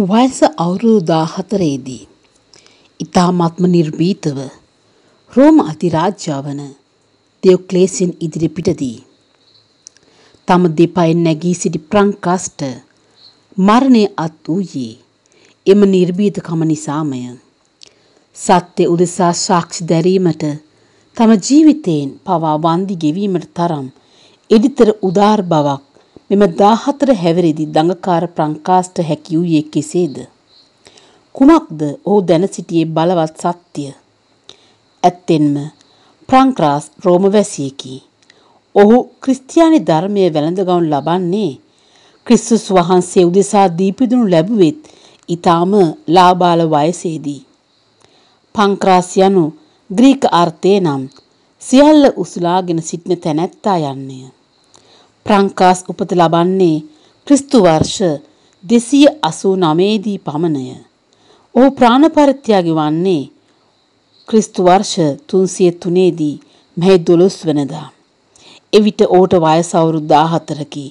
වයස අවුරුදු දාහතරේදී. ඉතාමත්ම නිර්බීතව රෝම අධිරාජ්‍යා වන දෙයොක්ලේසින් ඉදිරිපිටදී. තම දෙපයින් නැගී සිටි ප්‍රංකාස්ට මරණය අත් වූයේ එම නිර්බීතකම නිසාමය. සත්‍ය උදෙසා ශාක්ෂි දැරීමට තම ජීවිතයෙන් පවා වන්දි ගෙවීමට තරම් එඩිතර උදාර් බවක් මෙම 14 හැවිරිදි දඟකාර ප්‍රංකාෂ්ට හැකි වූයේ කෙසේද? කුමක්ද ඔහු දැන සිටියේ බලවත් සත්‍ය? ඇත්තෙන්ම ප්‍රංක්‍රාස් රෝම වැසියෙකි. ඔහු ක්‍රිස්තියානි ධර්මය වැළඳගනු ලබන්නේ ක්‍රිස්තුස් වහන්සේ උදෙසා දීපිදුණු ලැබුවෙත් ඊටාම ලාබාල වයසේදී. පංක්‍රාස් යනු ග්‍රීක අර්ථය නම් සියල්ල උසුලාගෙන සිටින තැනැත්තා යන්නේ. ප්‍රංකාස් උපත ලබන්නේ ක්‍රිස්තු වර්ෂ 289 දී පමණය. ඔහු ප්‍රාණපරිත්‍යාගී වන්නේ ක්‍රිස්තු වර්ෂ 303 දී මැයි 12 වෙනිදා. එවිට ඔහුට වයස අවුරුදු 14කි.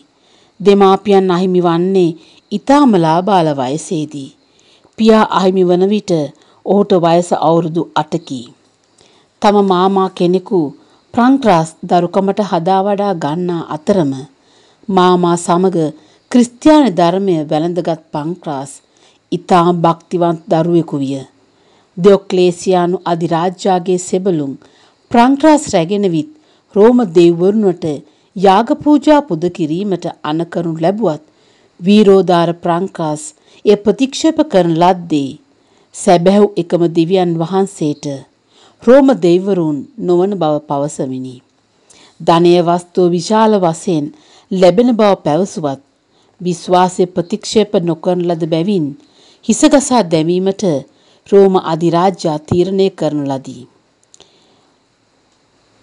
දෙමාපියන් අහිමි වන්නේ ඊටාම ලාබාල වයසේදී. පියා අහිමි වන විට ඔහුට වයස අවුරුදු 8කි. තම මාමා කෙනෙකු ප්‍රංක්‍රාස් දරුකමට හදා වඩා ගන්නා අතරම මාමා සමග ක්‍රිස්තියානි ධර්මය වැළඳගත් පංක්‍රාස් ඉතා භක්තිවන්ත දරුවෙකු විය. දෙොක්ලේසියානු අධිරාජ්‍යාගේ සෙබලුම් ප්‍රංක්‍රාස් රැගෙන විත් රෝම දෙව්වරුණට යාග පූජා පුද කිරීමට අනකරනු ලැබුවත් වීරෝදාර ප්‍රංකාස් එය ප්‍රතික්ෂේප කරන ලද්දේ සැබැහු එකම දිවියන් වහන්සේට රෝම දෙවිවරුන් නොවන බව පවසමිනි. ධනය වස්තුව විශාල වශයෙන් ලැබෙන බව පැවසුවත් විශ්වාසය ප්‍රතික්ෂේප නොකරන ලද බැවින් හිසගසා දැමීමට රෝම අධිරාජ්‍ය තීරණය කරන ලදී.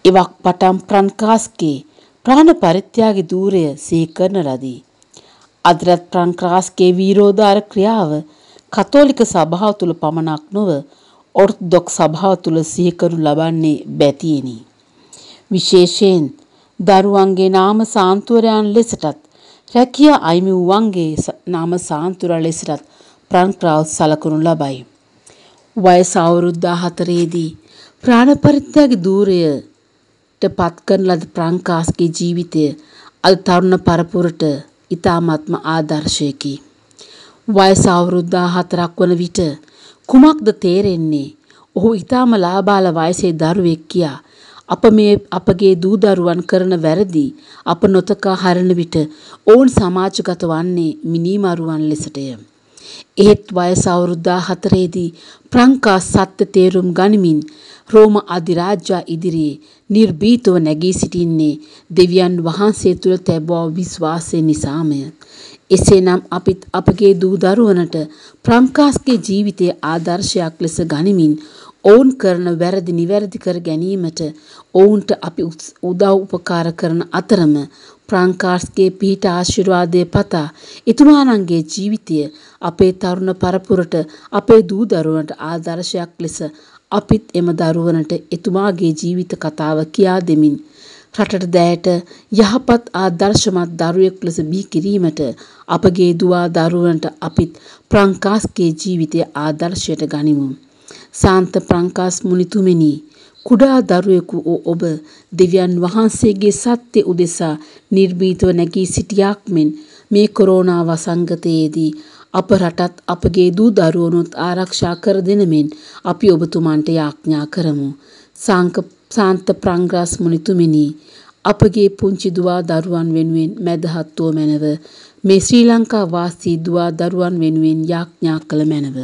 එවක් පටන් ප්‍රන්කාස්ගේ ප්‍රාණ පරිත්‍යාග ධූරය සිහි කරන ලදී. අදරත් ප්‍රන්කාස්ගේ විරෝධාර ක්‍රියාව කතෝලික සභාව තුළ පමණක් නොව ඔර්තොඩොක්ස් සභාව තුළ සිහිකරනු ලබන්නේ බැතියෙනි. විශේෂයෙන් දරුවන්ගේ නාම සාන්තුවරයන් ලෙසටත් රැකියා අයිමි වූවන්ගේ නාම සාන්තුර ලෙසටත් ප්‍රන්ක්‍රාව් සලකනු ලබයි. වයස අවුරුද්දා හතරේදී ප්‍රාණපරිත්‍යාග ධූරයට පත්කරන ලද ප්‍රංකාස්ගේ ජීවිතය අද තරුණ පරපුරට ඉතාමත්ම ආදර්ශයකි. වයස අවුරුද්දා හතරක් වන විට කුමක්ද තේරෙන්නේ? ඔහු ඊටාම ලාබාල වයසේ දරුවෙක් කියා අප මේ අපගේ දූ දරුවන් කරන වැරදි අප නොතකා හරින විට ඔවුන් සමාජගත වන්නේ මිනීමරුවන් ලෙසටය. එහෙත් වයස අවුරුදු 14දී ප්‍රංකා සත්‍ය තේරුම් ගනිමින් රෝම අධිරාජ්‍ය ඉදිරියේ නිර්භීතව නැගී සිටින්නේ දෙවියන් වහන්සේ තුල තැබුවා විශ්වාසය නිසාමය. එසේනම් අපිත් අපගේ දූ දරුවනට ප්‍රම්කාස්ගේ ජීවිතයේ ආදර්ශයක් ලෙස ගනිමින් ඔවුන් කරන වැරදි නිවැරදි කර ගැනීමට ඔවුන්ට අපි උදව් උපකාර කරන අතරම ප්‍රාංකාර්ස්ගේ පිහිට ආශිර්වාදය පතා එතුමානන්ගේ ජීවිතය අපේ තරුණ පරපුරට අපේ දූ දරුවනට ආදර්ශයක් ලෙස අපිත් එම දරුවනට එතුමාගේ ජීවිත කතාව කියා දෙමින් රටට දැයට යහපත් ආදර්ශමත් දරුවෙක් ලෙස බිහි කිරීමට අපගේ දුවා දරුවන්ට අපිත් ප්‍රංකාස්ගේ ජීවිතය ආදර්ශයට ගනිමු. සාන්ත ප්‍රංකාස් මුනිතුමෙනි කුඩා දරුවෙකු ඔබ දෙවියන් වහන්සේගේ සත්‍ය උදෙසා නිර්භීතව නැගී සිටියාක් මෙන් මේ කොරෝනා වසංගතයේදී අප රටත් අපගේ දූ දරුවනුත් ආරක්ෂා කර දෙන මෙන් අපි ඔබතුමන්ට යාඥා කරමු. සාංක සාන්ත ප්‍රංග්‍රස් මුනිතුමනි අපගේ පුංචි දුවා දරුවන් වෙනුවෙන් මැදහත්වෝ මැනව මේ ශ්‍රී ලංකා වාසී දුවා දරුවන් වෙනුවෙන් යාඥා කළ මැනව